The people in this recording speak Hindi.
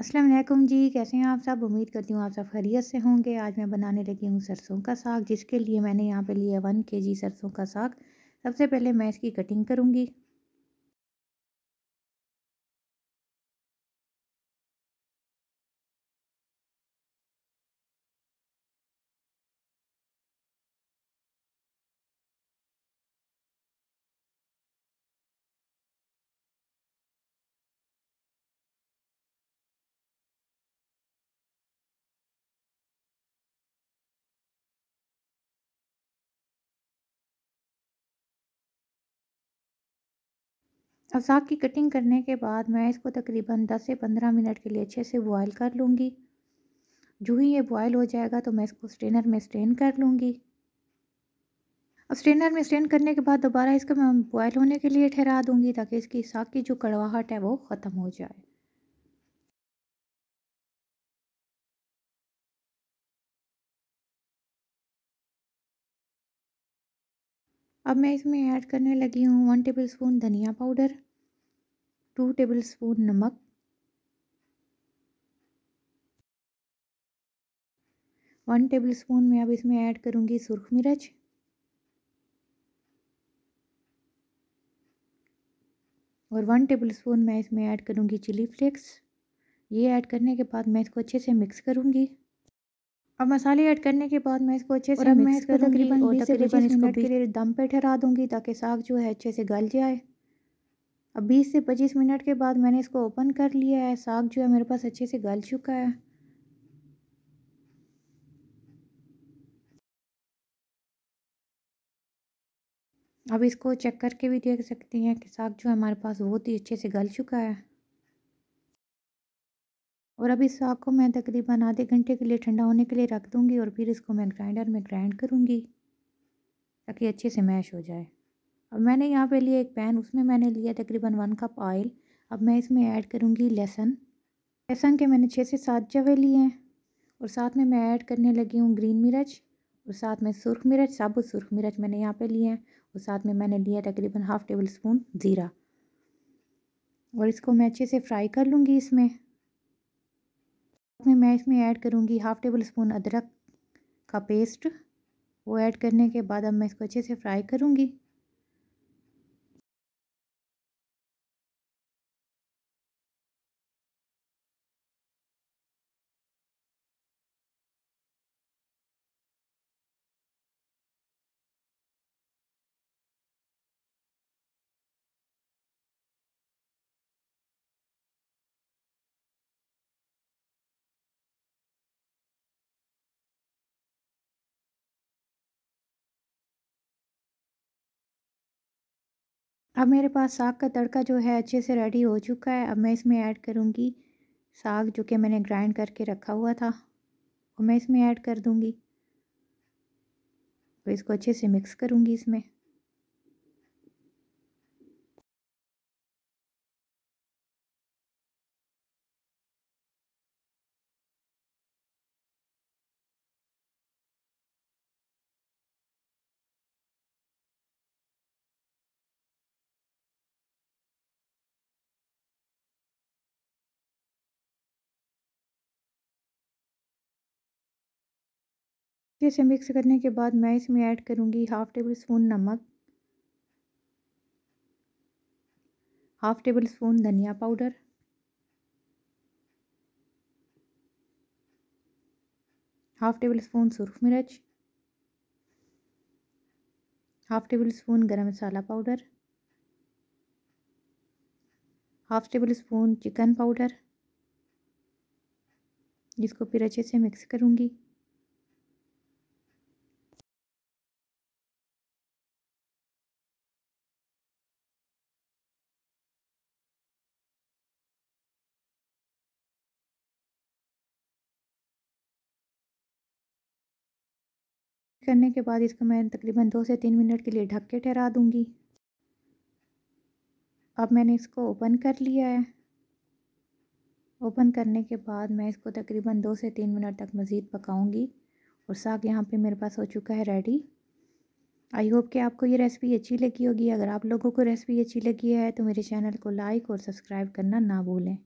असलम जी कैसे हैं आप सब उम्मीद करती हूँ आप सब खैरियत से होंगे आज मैं बनाने लगी हूँ सरसों का साग जिसके लिए मैंने यहाँ पे लिया वन के जी सरसों का साग सबसे पहले मैं इसकी कटिंग करूँगी अब साग की कटिंग करने के बाद मैं इसको तकरीबन 10 से 15 मिनट के लिए अच्छे से बॉयल कर लूँगी जो ही ये बॉयल हो जाएगा तो मैं इसको स्ट्रेनर में स्ट्रेन कर लूँगी अब स्ट्रेनर में स्ट्रेन करने के बाद दोबारा इसको मैं बॉयल होने के लिए ठहरा दूँगी ताकि इसकी साग की जो कड़वाहट है वो ख़त्म हो जाए अब मैं इसमें ऐड करने लगी हूँ वन टेबल स्पून धनिया पाउडर टू टेबल स्पून नमक वन टेबल स्पून मैं अब इसमें ऐड करूँगी सुरख मिर्च और वन टेबल स्पून मैं इसमें ऐड करूँगी चिली फ्लेक्स ये ऐड करने के बाद मैं इसको अच्छे से मिक्स करूँगी अब मसाले ऐड करने के बाद मैं इसको अच्छे से मिक्स करूँगी और तकरीबन बीस मिनट के लिए दम पे ठहरा दूँगी ताकि साग जो है अच्छे से गल जाए अब बीस से पच्चीस मिनट के बाद मैंने इसको ओपन कर लिया है साग जो है मेरे पास अच्छे से गल चुका है अब इसको चेक करके भी देख सकती हैं कि साग जो है हमारे पास बहुत ही अच्छे से गल चुका है और अब इस साग को मैं तकरीबन आधे घंटे के लिए ठंडा होने के लिए रख दूँगी और फिर इसको मैं ग्राइंडर में ग्राइंड करूँगी ताकि अच्छे से मैश हो जाए अब मैंने यहाँ पे लिया एक पैन उसमें मैंने लिया तकरीबन वन कप ऑयल अब मैं इसमें ऐड करूँगी लहसन लहसुन के मैंने छः से सात जवे लिए हैं और साथ में मैं ऐड करने लगी हूँ ग्रीन मिर्च और साथ में सुरख मिर्च साबुत सुरख मिर्च मैंने यहाँ पे लिए हैं और साथ में मैंने लिया तकरीबन हाफ़ टेबल स्पून ज़ीरा और इसको मैं अच्छे से फ्राई कर लूँगी इसमें साथ में मैं इसमें ऐड करूँगी हाफ़ टेबल स्पून अदरक का पेस्ट वो ऐड करने के बाद अब मैं इसको अच्छे से फ्राई करूँगी अब मेरे पास साग का तड़का जो है अच्छे से रेडी हो चुका है अब मैं इसमें ऐड करूँगी साग जो कि मैंने ग्राइंड करके रखा हुआ था और मैं इसमें ऐड कर दूँगी और इसको अच्छे से मिक्स करूँगी इसमें अच्छे से मिक्स करने के बाद मैं इसमें ऐड करूँगी हाफ़ टेबल स्पून नमक हाफ़ टेबल स्पून धनिया पाउडर हाफ़ टेबल स्पून सुरख मिर्च half tablespoon garam masala powder half tablespoon chicken powder जिसको फिर अच्छे से मिक्स करूँगी करने के बाद इसको मैं तकरीबन दो से तीन मिनट के लिए ढक के ठहरा दूँगी अब मैंने इसको ओपन कर लिया है ओपन करने के बाद मैं इसको तकरीबन दो से तीन मिनट तक मज़ीद पकाऊंगी और साग यहाँ पे मेरे पास हो चुका है रेडी आई होप कि आपको ये रेसिपी अच्छी लगी होगी अगर आप लोगों को रेसिपी अच्छी लगी है तो मेरे चैनल को लाइक और सब्सक्राइब करना ना भूलें